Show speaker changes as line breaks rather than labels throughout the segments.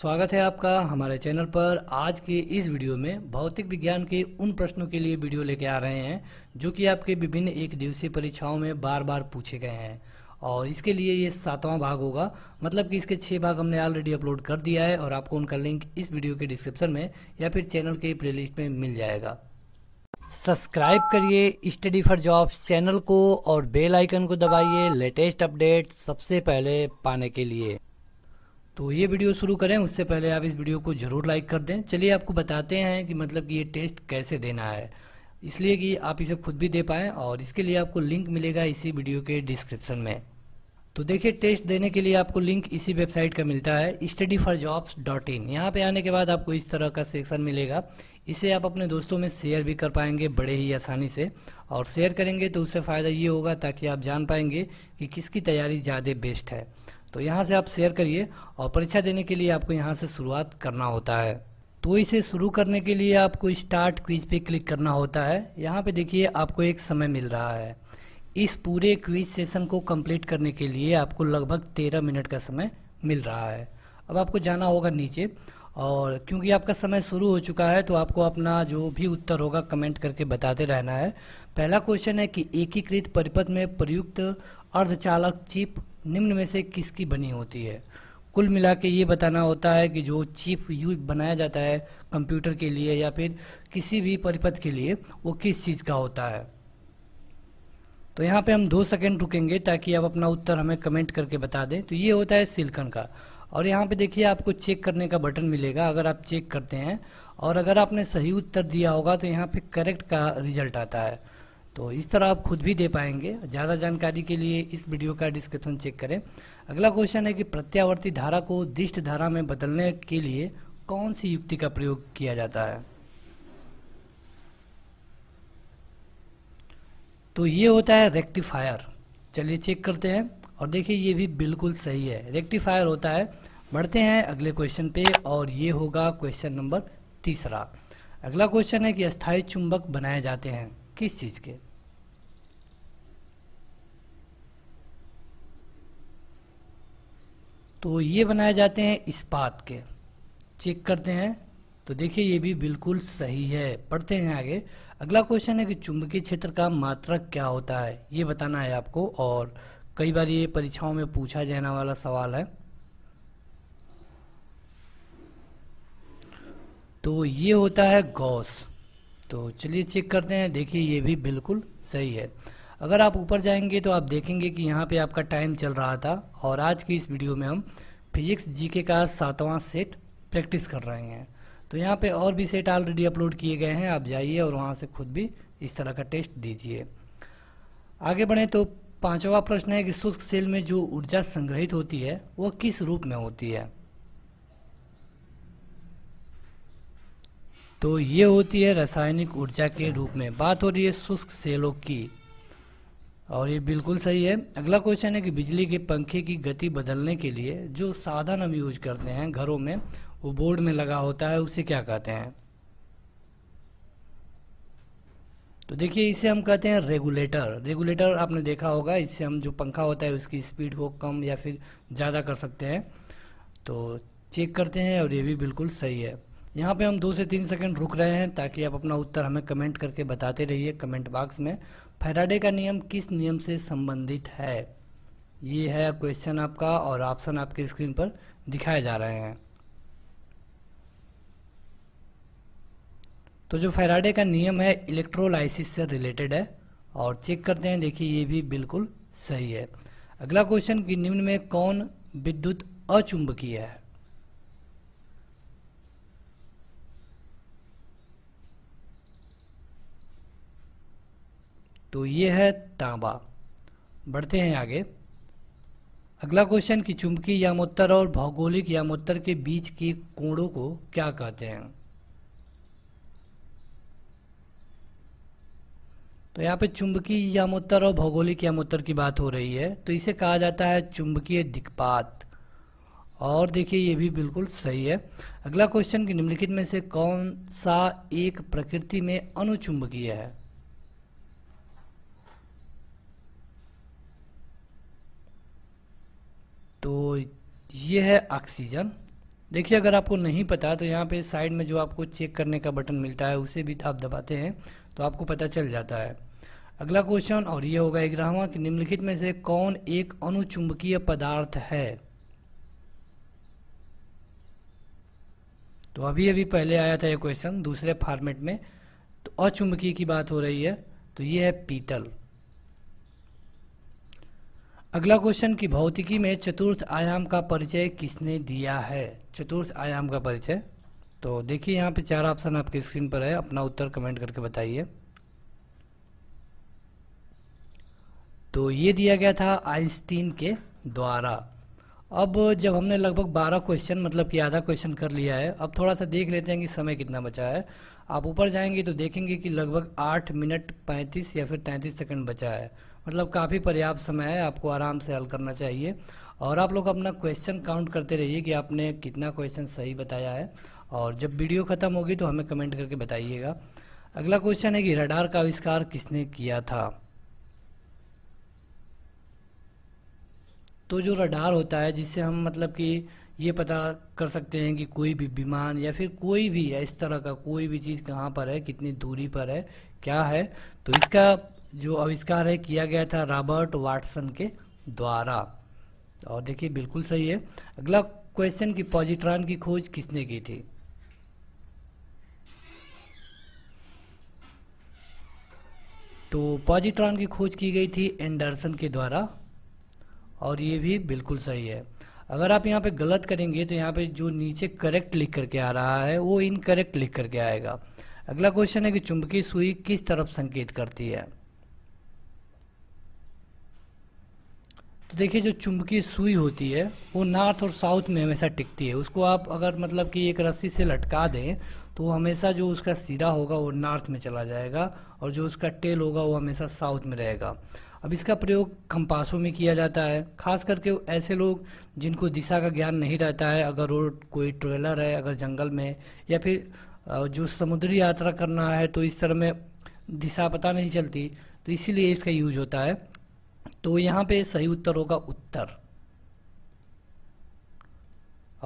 स्वागत है आपका हमारे चैनल पर आज के इस वीडियो में भौतिक विज्ञान के उन प्रश्नों के लिए वीडियो लेके आ रहे हैं जो कि आपके विभिन्न एक दिवसीय परीक्षाओं में बार बार पूछे गए हैं और इसके लिए ये सातवां भाग होगा मतलब कि इसके छः भाग हमने ऑलरेडी अपलोड कर दिया है और आपको उनका लिंक इस वीडियो के डिस्क्रिप्शन में या फिर चैनल के प्ले में मिल जाएगा सब्सक्राइब करिए स्टडी फॉर जॉब चैनल को और बेल आइकन को दबाइए लेटेस्ट अपडेट सबसे पहले पाने के लिए तो ये वीडियो शुरू करें उससे पहले आप इस वीडियो को ज़रूर लाइक कर दें चलिए आपको बताते हैं कि मतलब कि ये टेस्ट कैसे देना है इसलिए कि आप इसे खुद भी दे पाएँ और इसके लिए आपको लिंक मिलेगा इसी वीडियो के डिस्क्रिप्शन में तो देखिए टेस्ट देने के लिए आपको लिंक इसी वेबसाइट का मिलता है study for jobs dot in यहाँ पर आने के बाद आपको इस तरह का सेक्शन मिलेगा इसे आप अपने दोस्तों में शेयर भी कर पाएंगे बड़े ही आसानी से और शेयर करेंगे तो उससे फ़ायदा ये होगा ताकि आप जान पाएंगे कि किसकी तैयारी ज़्यादा बेस्ट है तो यहाँ से आप शेयर करिए और परीक्षा देने के लिए आपको यहाँ से शुरुआत करना होता है तो इसे शुरू करने के लिए आपको स्टार्ट क्विज पे क्लिक करना होता है यहाँ पे देखिए आपको एक समय मिल रहा है इस पूरे क्विज सेशन को कंप्लीट करने के लिए आपको लगभग तेरह मिनट का समय मिल रहा है अब आपको जाना होगा नीचे और क्योंकि आपका समय शुरू हो चुका है तो आपको अपना जो भी उत्तर होगा कमेंट करके बताते रहना है पहला क्वेश्चन है कि एकीकृत परिपथ में प्रयुक्त अर्धचालक चिप निम्न में से किसकी बनी होती है कुल मिला के ये बताना होता है कि जो चीफ यू बनाया जाता है कंप्यूटर के लिए या फिर किसी भी परिपथ के लिए वो किस चीज़ का होता है तो यहाँ पे हम दो सेकंड रुकेंगे ताकि आप अपना उत्तर हमें कमेंट करके बता दें तो ये होता है सिल्कन का और यहाँ पे देखिए आपको चेक करने का बटन मिलेगा अगर आप चेक करते हैं और अगर आपने सही उत्तर दिया होगा तो यहाँ पे करेक्ट का रिजल्ट आता है तो इस तरह आप खुद भी दे पाएंगे ज़्यादा जानकारी के लिए इस वीडियो का डिस्क्रिप्शन चेक करें अगला क्वेश्चन है कि प्रत्यावर्ती धारा को दिष्ट धारा में बदलने के लिए कौन सी युक्ति का प्रयोग किया जाता है तो ये होता है रेक्टिफायर चलिए चेक करते हैं और देखिए ये भी बिल्कुल सही है रेक्टिफायर होता है बढ़ते हैं अगले क्वेश्चन पे और ये होगा क्वेश्चन नंबर तीसरा अगला क्वेश्चन है कि स्थायी चुंबक बनाए जाते हैं किस चीज़ के तो ये बनाए जाते हैं इस्पात के चेक करते हैं तो देखिए ये भी बिल्कुल सही है पढ़ते हैं आगे अगला क्वेश्चन है कि चुंबकीय क्षेत्र का मात्रक क्या होता है ये बताना है आपको और कई बार ये परीक्षाओं में पूछा जाने वाला सवाल है तो ये होता है गौस तो चलिए चेक करते हैं देखिए ये भी बिल्कुल सही है अगर आप ऊपर जाएंगे तो आप देखेंगे कि यहाँ पे आपका टाइम चल रहा था और आज की इस वीडियो में हम फिजिक्स जीके का सातवां सेट प्रैक्टिस कर रहे हैं तो यहाँ पे और भी सेट ऑलरेडी अपलोड किए गए हैं आप जाइए और वहाँ से खुद भी इस तरह का टेस्ट दीजिए आगे बढ़ें तो पांचवा प्रश्न है कि शुष्क सेल में जो ऊर्जा संग्रहित होती है वह किस रूप में होती है तो ये होती है रासायनिक ऊर्जा के रूप में बात हो रही है शुष्क सेलों की और ये बिल्कुल सही है अगला क्वेश्चन है कि बिजली के पंखे की गति बदलने के लिए जो साधन हम यूज करते हैं घरों में वो बोर्ड में लगा होता है उसे क्या कहते हैं तो देखिए इसे हम कहते हैं रेगुलेटर रेगुलेटर आपने देखा होगा इससे हम जो पंखा होता है उसकी स्पीड को कम या फिर ज़्यादा कर सकते हैं तो चेक करते हैं और ये भी बिल्कुल सही है यहाँ पे हम दो से तीन सेकंड रुक रहे हैं ताकि आप अपना उत्तर हमें कमेंट करके बताते रहिए कमेंट बॉक्स में फैराडे का नियम किस नियम से संबंधित है ये है क्वेश्चन आपका और ऑप्शन आपके स्क्रीन पर दिखाए जा रहे हैं तो जो फैराडे का नियम है इलेक्ट्रोलाइसिस से रिलेटेड है और चेक करते हैं देखिए ये भी बिल्कुल सही है अगला क्वेश्चन कि निम्न में कौन विद्युत अचुंबकीय है तो ये है तांबा बढ़ते हैं आगे अगला क्वेश्चन कि चुंबकीय यामोत्तर और भौगोलिक यामोत्तर के बीच के कोणों को क्या कहते हैं तो यहाँ पे चुंबकीय यामोत्तर और भौगोलिक यामोत्तर की बात हो रही है तो इसे कहा जाता है चुंबकीय दिक्पात और देखिए ये भी बिल्कुल सही है अगला क्वेश्चन कि निम्नलिखित में से कौन सा एक प्रकृति में अनुचुंबकीय है तो ये है ऑक्सीजन देखिए अगर आपको नहीं पता तो यहाँ पे साइड में जो आपको चेक करने का बटन मिलता है उसे भी आप दबाते हैं तो आपको पता चल जाता है अगला क्वेश्चन और ये होगा ग्राहवा कि निम्नलिखित में से कौन एक अनुचुंबकीय पदार्थ है तो अभी अभी पहले आया था ये क्वेश्चन दूसरे फॉर्मेट में तो अचुंबकीय की बात हो रही है तो ये है पीतल अगला क्वेश्चन कि भौतिकी में चतुर्थ आयाम का परिचय किसने दिया है चतुर्थ आयाम का परिचय तो देखिए यहाँ पे चार ऑप्शन आपकी स्क्रीन पर है अपना उत्तर कमेंट करके बताइए तो ये दिया गया था आइंस्टीन के द्वारा अब जब हमने लगभग 12 क्वेश्चन मतलब कि आधा क्वेश्चन कर लिया है अब थोड़ा सा देख लेते हैं कि समय कितना बचा है आप ऊपर जाएंगे तो देखेंगे कि लगभग 8 मिनट 35 या फिर 33 सेकंड बचा है मतलब काफ़ी पर्याप्त समय है आपको आराम से हल करना चाहिए और आप लोग अपना क्वेश्चन काउंट करते रहिए कि आपने कितना क्वेश्चन सही बताया है और जब वीडियो ख़त्म होगी तो हमें कमेंट करके बताइएगा अगला क्वेश्चन है कि रडार का आविष्कार किसने किया था तो जो रडार होता है जिससे हम मतलब कि ये पता कर सकते हैं कि कोई भी विमान या फिर कोई भी इस तरह का कोई भी चीज़ कहाँ पर है कितनी दूरी पर है क्या है तो इसका जो आविष्कार है किया गया था रॉबर्ट वाटसन के द्वारा और देखिए बिल्कुल सही है अगला क्वेश्चन कि पॉजिट्रॉन की खोज किसने की थी तो पॉजिट्रॉन की खोज की गई थी एंडरसन के द्वारा और ये भी बिल्कुल सही है अगर आप यहाँ पे गलत करेंगे तो यहाँ पे जो नीचे करेक्ट लिख करके आ रहा है वो इनकरेक्ट लिख करके आएगा अगला क्वेश्चन है कि चुंबकीय सुई किस तरफ संकेत करती है तो देखिए जो चुंबकीय सुई होती है वो नॉर्थ और साउथ में हमेशा टिकती है उसको आप अगर मतलब कि एक रस्सी से लटका दें तो हमेशा जो उसका सिरा होगा वो नॉर्थ में चला जाएगा और जो उसका टेल होगा वो हमेशा साउथ में रहेगा अब इसका प्रयोग कंपासों में किया जाता है खास करके ऐसे लोग जिनको दिशा का ज्ञान नहीं रहता है अगर वो कोई ट्रेलर है अगर जंगल में या फिर जो समुद्री यात्रा करना है तो इस तरह में दिशा पता नहीं चलती तो इसीलिए इसका यूज होता है तो यहां पे सही उत्तर होगा उत्तर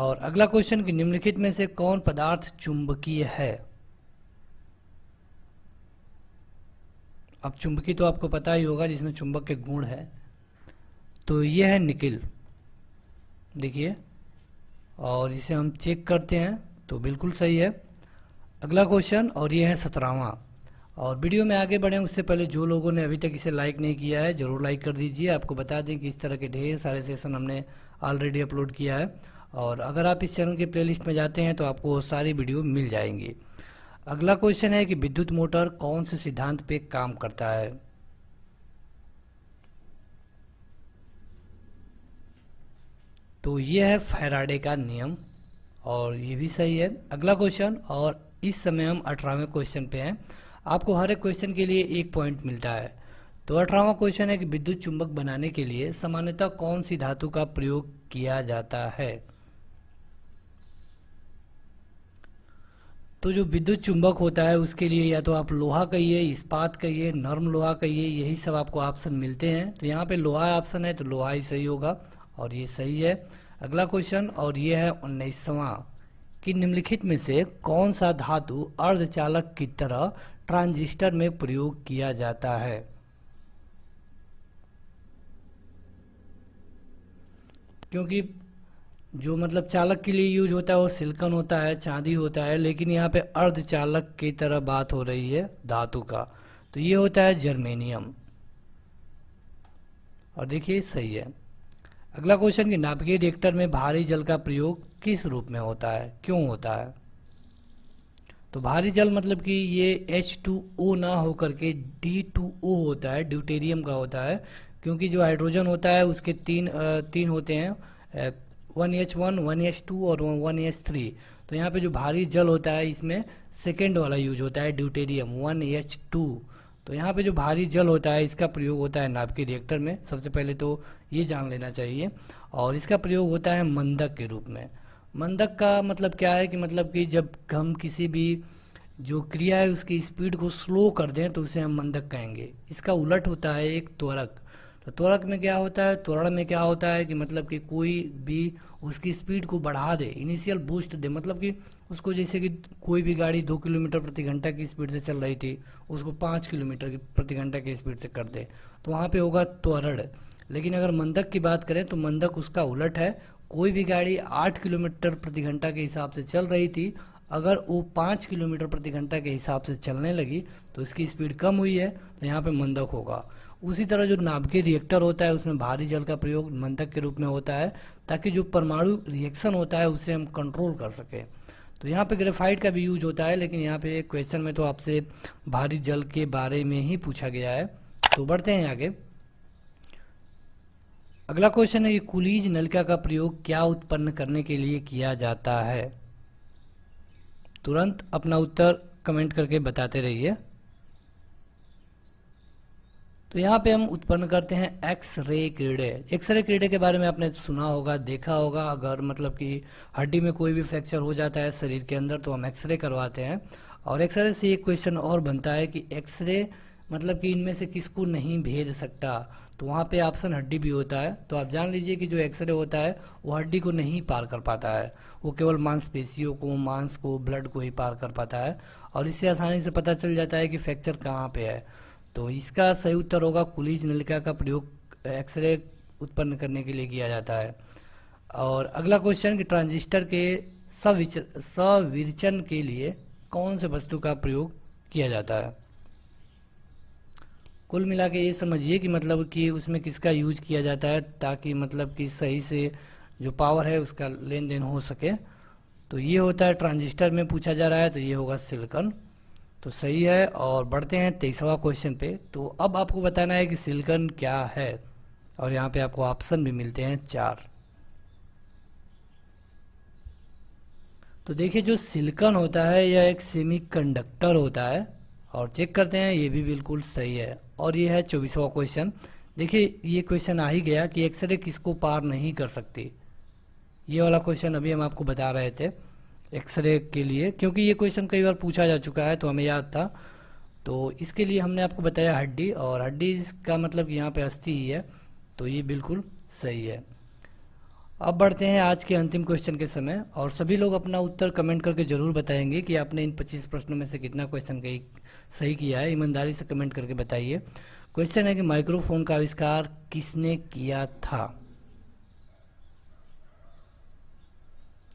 और अगला क्वेश्चन कि निम्नलिखित में से कौन पदार्थ चुंबकीय है अब चुंबकीय तो आपको पता ही होगा जिसमें चुंबक के गुण है तो ये है निकिल देखिए और इसे हम चेक करते हैं तो बिल्कुल सही है अगला क्वेश्चन और ये है सत्रहवा और वीडियो में आगे बढ़ें उससे पहले जो लोगों ने अभी तक इसे लाइक नहीं किया है ज़रूर लाइक कर दीजिए आपको बता दें कि इस तरह के ढेर सारे सेशन हमने ऑलरेडी अपलोड किया है और अगर आप इस चैनल के प्लेलिस्ट में जाते हैं तो आपको वो सारी वीडियो मिल जाएंगी अगला क्वेश्चन है कि विद्युत मोटर कौन से सिद्धांत पे काम करता है तो ये है फैराडे का नियम और ये भी सही है अगला क्वेश्चन और इस समय हम अठारहवें क्वेश्चन पे हैं आपको हर एक क्वेश्चन के लिए एक पॉइंट मिलता है तो अठारहवा क्वेश्चन है कि विद्युत चुंबक बनाने के लिए सामान्यतः कौन सी धातु का प्रयोग किया जाता है तो जो विद्युत चुंबक होता है उसके लिए या तो आप लोहा कहिए इस्पात कहिए नर्म लोहा कहिए यही सब आपको ऑप्शन मिलते हैं तो यहाँ पे लोहा ऑप्शन है तो लोहा ही सही होगा और ये सही है अगला क्वेश्चन और ये है उन्नीसवा कि निम्नलिखित में से कौन सा धातु अर्धचालक की तरह ट्रांजिस्टर में प्रयोग किया जाता है क्योंकि जो मतलब चालक के लिए यूज होता है वो सिल्कन होता है चांदी होता है लेकिन यहाँ पे अर्ध चालक की तरह बात हो रही है धातु का तो ये होता है जर्मेनियम और देखिए सही है अगला क्वेश्चन कि नाभिकीय रिएक्टर में भारी जल का प्रयोग किस रूप में होता है क्यों होता है तो भारी जल मतलब कि ये एच टू ओ ना होकर के डी टू ओ होता है ड्यूटेरियम का होता है क्योंकि जो हाइड्रोजन होता है उसके तीन तीन होते हैं one H one one H two और वन एच थ्री तो यहाँ पे जो भारी जल होता है इसमें सेकेंड वाला यूज होता है ड्यूटेरियम वन एच टू तो यहाँ पे जो भारी जल होता है इसका प्रयोग होता है नाभिकीय रिएक्टर में सबसे पहले तो ये जान लेना चाहिए और इसका प्रयोग होता है मंदक के रूप में मंदक का मतलब क्या है कि मतलब कि जब हम किसी भी जो क्रिया है उसकी स्पीड को स्लो कर दें तो उसे हम मंदक कहेंगे इसका उलट होता है एक त्वरक तो त्वरक में क्या होता है त्वरण में क्या होता है कि मतलब कि कोई भी उसकी स्पीड को बढ़ा दे इनिशियल बूस्ट दे मतलब कि उसको जैसे कि कोई भी गाड़ी दो किलोमीटर प्रति घंटा की स्पीड से चल रही थी उसको पाँच किलोमीटर प्रति घंटा की स्पीड से कर दे तो वहाँ पे होगा त्वरण लेकिन अगर मंदक की बात करें तो मंदक उसका उलट है कोई भी गाड़ी आठ किलोमीटर प्रति घंटा के हिसाब से चल रही थी अगर वो पाँच किलोमीटर प्रति घंटा के हिसाब से चलने लगी तो इसकी स्पीड कम हुई है तो यहाँ पे मंदक होगा उसी तरह जो नाभिकीय रिएक्टर होता है उसमें भारी जल का प्रयोग मंदक के रूप में होता है ताकि जो परमाणु रिएक्शन होता है उसे हम कंट्रोल कर सकें तो यहाँ पे ग्रेफाइट का भी यूज होता है लेकिन यहाँ पे क्वेश्चन में तो आपसे भारी जल के बारे में ही पूछा गया है तो बढ़ते हैं आगे अगला क्वेश्चन है ये कुलीज नलका का प्रयोग क्या उत्पन्न करने के लिए किया जाता है तुरंत अपना उत्तर कमेंट करके बताते रहिए तो यहाँ पे हम उत्पन्न करते हैं एक्स रे क्रीडे एक्स रे क्रीडे के बारे में आपने सुना होगा देखा होगा अगर मतलब कि हड्डी में कोई भी फ्रैक्चर हो जाता है शरीर के अंदर तो हम एक्स रे करवाते हैं और एक्स रे से एक क्वेश्चन और बनता है कि एक्स रे मतलब कि इनमें से किसको नहीं भेज सकता तो वहाँ पे ऑप्शन हड्डी भी होता है तो आप जान लीजिए कि जो एक्सरे होता है वो हड्डी को नहीं पार कर पाता है वो केवल मांसपेशियों को मांस को ब्लड को ही पार कर पाता है और इससे आसानी से पता चल जाता है कि फ्रैक्चर कहाँ पे है तो इसका सही उत्तर होगा कुलीज नलिका का प्रयोग एक्सरे उत्पन्न करने के लिए किया जाता है और अगला क्वेश्चन कि ट्रांजिस्टर के सविचर सविरचन के लिए कौन से वस्तु का प्रयोग किया जाता है कुल मिला के ये समझिए कि मतलब कि उसमें किसका यूज किया जाता है ताकि मतलब कि सही से जो पावर है उसका लेन देन हो सके तो ये होता है ट्रांजिस्टर में पूछा जा रहा है तो ये होगा सिलिकॉन तो सही है और बढ़ते हैं तेईसवा क्वेश्चन पे तो अब आपको बताना है कि सिलिकॉन क्या है और यहाँ पे आपको ऑप्शन भी मिलते हैं चार तो देखिए जो सिलिकॉन होता है यह एक सेमीकंडक्टर होता है और चेक करते हैं ये भी बिल्कुल सही है और ये है चौबीसवा क्वेश्चन देखिए ये क्वेश्चन आ ही गया कि एक्सरे किसको पार नहीं कर सकती ये वाला क्वेश्चन अभी हम आपको बता रहे थे एक्सरे के लिए क्योंकि ये क्वेश्चन कई बार पूछा जा चुका है तो हमें याद था तो इसके लिए हमने आपको बताया हड्डी और हड्डी का मतलब यहाँ पे अस्थि ही है तो ये बिल्कुल सही है अब बढ़ते हैं आज के अंतिम क्वेश्चन के समय और सभी लोग अपना उत्तर कमेंट करके जरूर बताएंगे कि आपने इन 25 प्रश्नों में से कितना क्वेश्चन सही किया है ईमानदारी से कमेंट करके बताइए क्वेश्चन है कि माइक्रोफोन का आविष्कार किसने किया था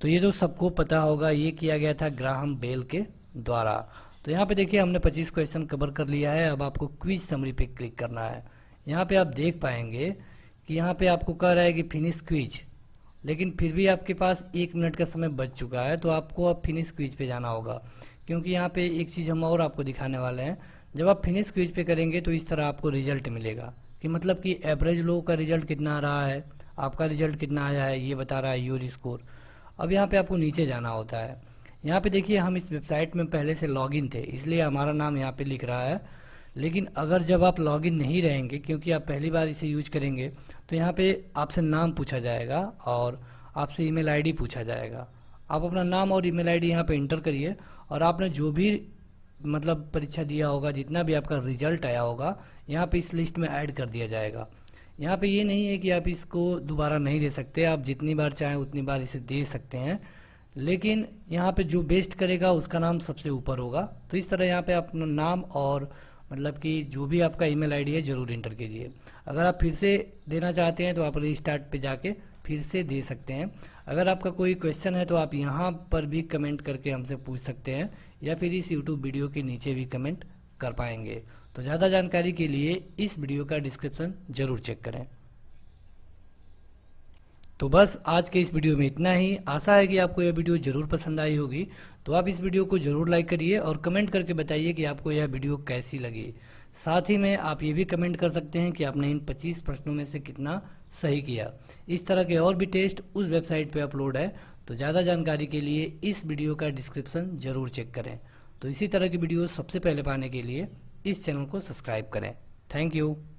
तो ये तो सबको पता होगा ये किया गया था ग्राहम बेल के द्वारा तो यहाँ पे देखिए हमने 25 क्वेश्चन कवर कर लिया है अब आपको क्विज समरी पे क्लिक करना है यहाँ पे आप देख पाएंगे कि यहाँ पे आपको कह रहा है कि फिनिश क्विज लेकिन फिर भी आपके पास एक मिनट का समय बच चुका है तो आपको अब फिनिश क्विज पे जाना होगा क्योंकि यहाँ पे एक चीज़ हम और आपको दिखाने वाले हैं जब आप फिनिश क्विज पे करेंगे तो इस तरह आपको रिजल्ट मिलेगा कि मतलब कि एवरेज लोगों का रिजल्ट कितना आ रहा है आपका रिजल्ट कितना आया है ये बता रहा है योर स्कोर अब यहाँ पे आपको नीचे जाना होता है यहाँ पर देखिए हम इस वेबसाइट में पहले से लॉग थे इसलिए हमारा नाम यहाँ पर लिख रहा है लेकिन अगर जब आप लॉगिन नहीं रहेंगे क्योंकि आप पहली बार इसे यूज करेंगे तो यहाँ पे आपसे नाम पूछा जाएगा और आपसे ईमेल आईडी पूछा जाएगा आप अपना नाम और ईमेल आईडी यहाँ पे इंटर करिए और आपने जो भी मतलब परीक्षा दिया होगा जितना भी आपका रिजल्ट आया होगा यहाँ पे इस लिस्ट में ऐड कर दिया जाएगा यहाँ पे ये नहीं है कि आप इसको दोबारा नहीं दे सकते आप जितनी बार चाहें उतनी बार इसे दे सकते हैं लेकिन यहाँ पे जो बेस्ट करेगा उसका नाम सबसे ऊपर होगा तो इस तरह यहाँ पे अपना नाम और मतलब कि जो भी आपका ईमेल आईडी है ज़रूर इंटर कीजिए अगर आप फिर से देना चाहते हैं तो आप रिस्टार्ट पे जाके फिर से दे सकते हैं अगर आपका कोई क्वेश्चन है तो आप यहाँ पर भी कमेंट करके हमसे पूछ सकते हैं या फिर इस यूट्यूब वीडियो के नीचे भी कमेंट कर पाएंगे तो ज़्यादा जानकारी के लिए इस वीडियो का डिस्क्रिप्सन ज़रूर चेक करें तो बस आज के इस वीडियो में इतना ही आशा है कि आपको यह वीडियो ज़रूर पसंद आई होगी तो आप इस वीडियो को ज़रूर लाइक करिए और कमेंट करके बताइए कि आपको यह वीडियो कैसी लगी साथ ही में आप ये भी कमेंट कर सकते हैं कि आपने इन 25 प्रश्नों में से कितना सही किया इस तरह के और भी टेस्ट उस वेबसाइट पर अपलोड है तो ज़्यादा जानकारी के लिए इस वीडियो का डिस्क्रिप्सन ज़रूर चेक करें तो इसी तरह की वीडियो सबसे पहले पाने के लिए इस चैनल को सब्सक्राइब करें थैंक यू